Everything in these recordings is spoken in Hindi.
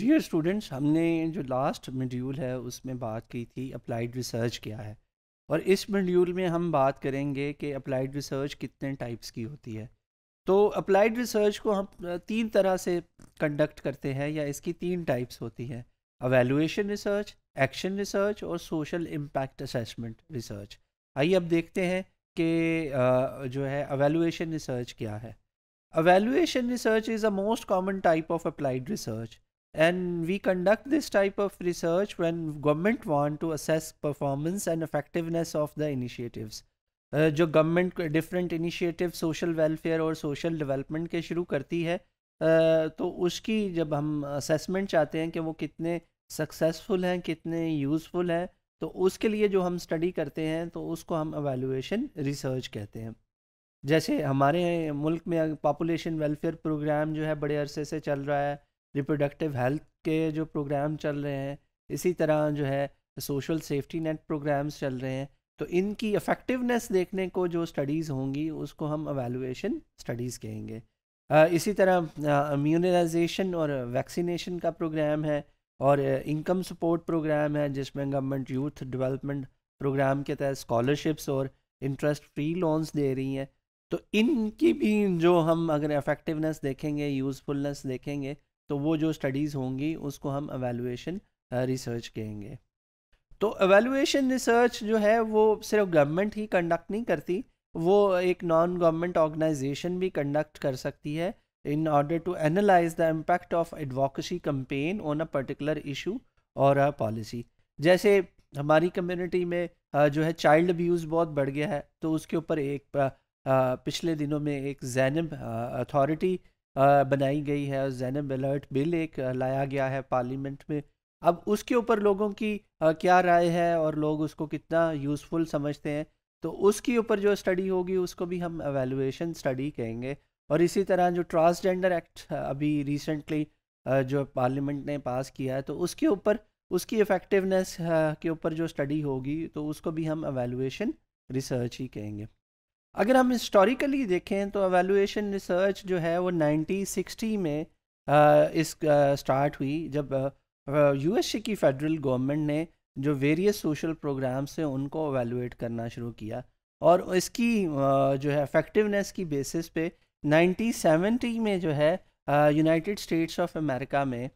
डियर स्टूडेंट्स हमने जो लास्ट मॉड्यूल है उसमें बात की थी अप्लाइड रिसर्च क्या है और इस मॉड्यूल में हम बात करेंगे कि अप्लाइड रिसर्च कितने टाइप्स की होती है तो अप्लाइड रिसर्च को हम तीन तरह से कंडक्ट करते हैं या इसकी तीन टाइप्स होती हैं अवेलुएशन रिसर्च एक्शन रिसर्च और सोशल इम्पैक्ट असेसमेंट रिसर्च आइए अब देखते हैं कि जो है अवेलुएशन रिसर्च क्या है evaluation research is a most common type of applied research and we conduct this type of research when government want to assess performance and effectiveness of the initiatives uh, जो government different initiative social welfare और सोशल डेवलपमेंट के शुरू करती है uh, तो उसकी जब हम असेसमेंट चाहते हैं कि वो कितने सक्सेसफुल हैं कितने यूज़फुल हैं तो उसके लिए जो हम स्टडी करते हैं तो उसको हम एवेलुएशन रिसर्च कहते हैं जैसे हमारे मुल्क में पॉपुलेशन वेलफेयर प्रोग्राम जो है बड़े अरसे से चल रहा है रिप्रोडक्टिव हेल्थ के जो प्रोग्राम चल रहे हैं इसी तरह जो है सोशल सेफ्टी नेट प्रोग्राम्स चल रहे हैं तो इनकी इफ़ेक्टिवनेस देखने को जो स्टडीज़ होंगी उसको हम अवेलुएशन स्टडीज़ कहेंगे इसी तरह इम्यूनलाइजेशन और वैक्सीनेशन का प्रोग्राम है और इनकम सपोर्ट प्रोग्राम है जिसमें गवर्नमेंट यूथ डेवलपमेंट प्रोग्राम के तहत स्कॉलरशिप्स और इंटरेस्ट फ्री लोन्स दे रही हैं तो इनकी भी जो हम अगर इफ़ेक्टिवनेस देखेंगे यूज़फुलनेस देखेंगे तो वो जो स्टडीज़ होंगी उसको हम एवेलुएशन रिसर्च कहेंगे तो एवेलुएशन रिसर्च जो है वो सिर्फ गवर्नमेंट ही कंडक्ट नहीं करती वो एक नॉन गवर्नमेंट ऑर्गेनाइजेशन भी कंडक्ट कर सकती है in order to analyse the impact of advocacy campaign on a particular issue और अ पॉलिसी जैसे हमारी कम्युनिटी में जो है चाइल्ड अब्यूज़ बहुत बढ़ गया है तो उसके ऊपर एक पिछले दिनों में एक जैनब अथॉरिटी बनाई गई है जैनब अलर्ट बिल एक लाया गया है पार्लियामेंट में अब उसके ऊपर लोगों की क्या राय है और लोग उसको कितना यूज़फुल समझते हैं तो उसके ऊपर जो स्टडी होगी उसको भी हम एवेलुएशन स्टडी कहेंगे और इसी तरह जो ट्रांसजेंडर एक्ट अभी रिसेंटली जो पार्लियामेंट ने पास किया है तो उसके ऊपर उसकी इफ़ेक्टिवनेस के ऊपर जो स्टडी होगी तो उसको भी हम एवेलुएशन रिसर्च ही कहेंगे अगर हम हिस्टोरिकली देखें तो अवेलुएशन रिसर्च जो है वो सिक्सटी में आ, इस स्टार्ट हुई जब ए की फेडरल गवर्नमेंट ने जो वेरियस सोशल प्रोग्राम्स हैं उनको अवेलुएट करना शुरू किया और इसकी आ, जो है अफेक्टिवनेस की बेसिस पे 1970 में जो है यूनाइटेड स्टेट्स ऑफ अमेरिका में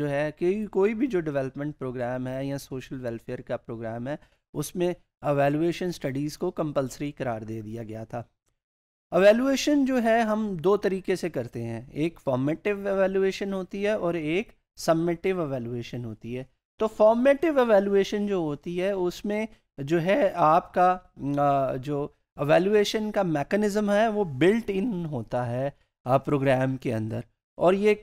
जो है कि कोई भी जो डेवलपमेंट प्रोग्राम है या सोशल वेलफेयर का प्रोग्राम है उसमें अवेलुएशन स्टडीज़ को कंपलसरी करार दे दिया गया था अवेलुएशन जो है हम दो तरीके से करते हैं एक फॉर्मेटिव एवेलुएशन होती है और एक सबमेटिव एवेलुएशन होती है तो फॉर्मेटिव एवेलुएशन जो होती है उसमें जो है आपका जो अवेलुएशन का मैकेनिज़्म है वो बिल्ट इन होता है प्रोग्राम के अंदर और ये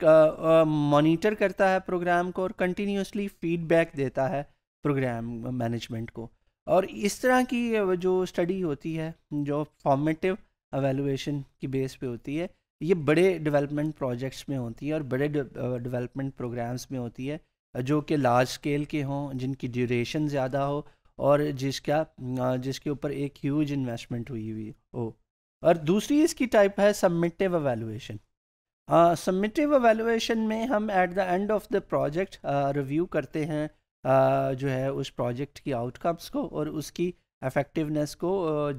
मॉनिटर करता है प्रोग्राम को और कंटिन्यूसली फीडबैक देता है प्रोग्राम मैनेजमेंट को और इस तरह की जो स्टडी होती है जो फॉर्मेटिव एवेलुएशन की बेस पे होती है ये बड़े डेवलपमेंट प्रोजेक्ट्स में होती है और बड़े डेवलपमेंट प्रोग्राम्स में होती है जो कि लार्ज स्केल के हों जिनकी ड्यूरेशन ज़्यादा हो और जिसका जिसके ऊपर एक ह्यूज इन्वेस्टमेंट हुई हुई हो और दूसरी इसकी टाइप है सबमिटिव एवेलुएशन सबमिटिव एवेलुएशन में हम at the end of the project review करते हैं जो है उस प्रोजेक्ट की आउटकम्स को और उसकी अफेक्टिवनेस को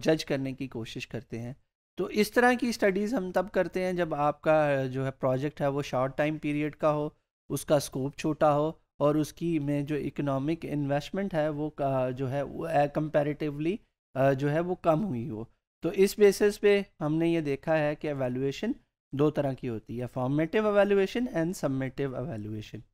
जज करने की कोशिश करते हैं तो इस तरह की स्टडीज़ हम तब करते हैं जब आपका जो है प्रोजेक्ट है वो शॉर्ट टाइम पीरियड का हो उसका स्कोप छोटा हो और उसकी में जो इकोनॉमिक इन्वेस्टमेंट है वो जो है कंपैरेटिवली जो है वो कम हुई हो तो इस बेसिस पे हमने ये देखा है कि एवेलुएशन दो तरह की होती है formative evaluation and summative evaluation